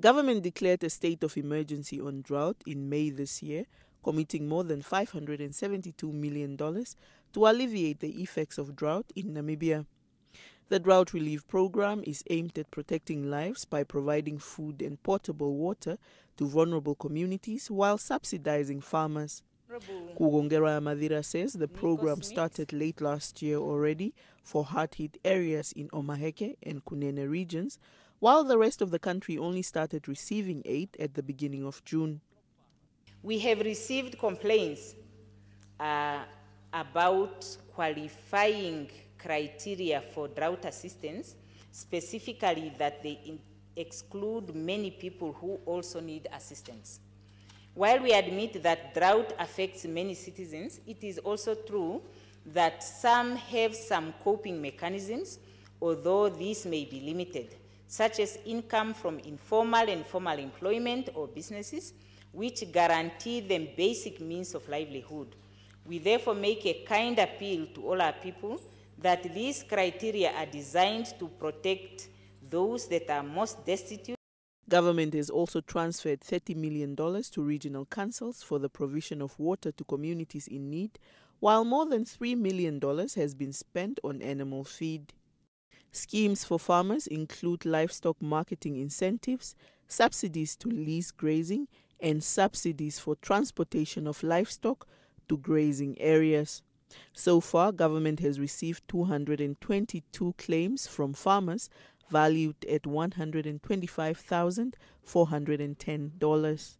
Government declared a state of emergency on drought in May this year, committing more than $572 million to alleviate the effects of drought in Namibia. The drought relief program is aimed at protecting lives by providing food and potable water to vulnerable communities while subsidizing farmers. Kugongera Madira says the program started late last year already for hard hit areas in Omaheke and Kunene regions, while the rest of the country only started receiving aid at the beginning of June. We have received complaints uh, about qualifying criteria for drought assistance, specifically that they exclude many people who also need assistance. While we admit that drought affects many citizens, it is also true that some have some coping mechanisms, although these may be limited such as income from informal and formal employment or businesses, which guarantee them basic means of livelihood. We therefore make a kind appeal to all our people that these criteria are designed to protect those that are most destitute. Government has also transferred $30 million to regional councils for the provision of water to communities in need, while more than $3 million has been spent on animal feed. Schemes for farmers include livestock marketing incentives, subsidies to lease grazing, and subsidies for transportation of livestock to grazing areas. So far, government has received 222 claims from farmers valued at $125,410.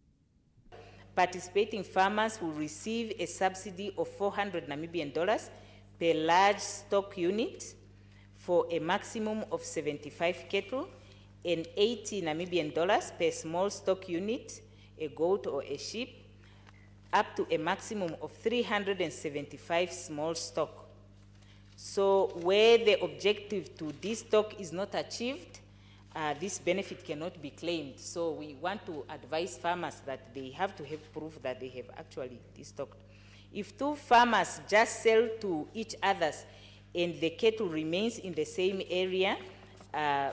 Participating farmers will receive a subsidy of 400 Namibian dollars per large stock unit for a maximum of 75 cattle and 80 Namibian dollars per small stock unit, a goat or a sheep, up to a maximum of 375 small stock. So where the objective to this stock is not achieved, uh, this benefit cannot be claimed. So we want to advise farmers that they have to have proof that they have actually destocked. If two farmers just sell to each others, and the cattle remains in the same area, uh,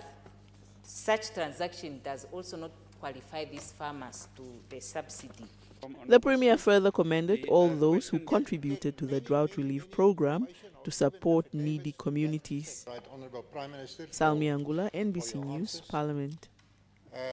such transaction does also not qualify these farmers to the subsidy. The Premier further commended all those who contributed to the drought relief program to support needy communities. Salmi Angula, NBC News, Parliament.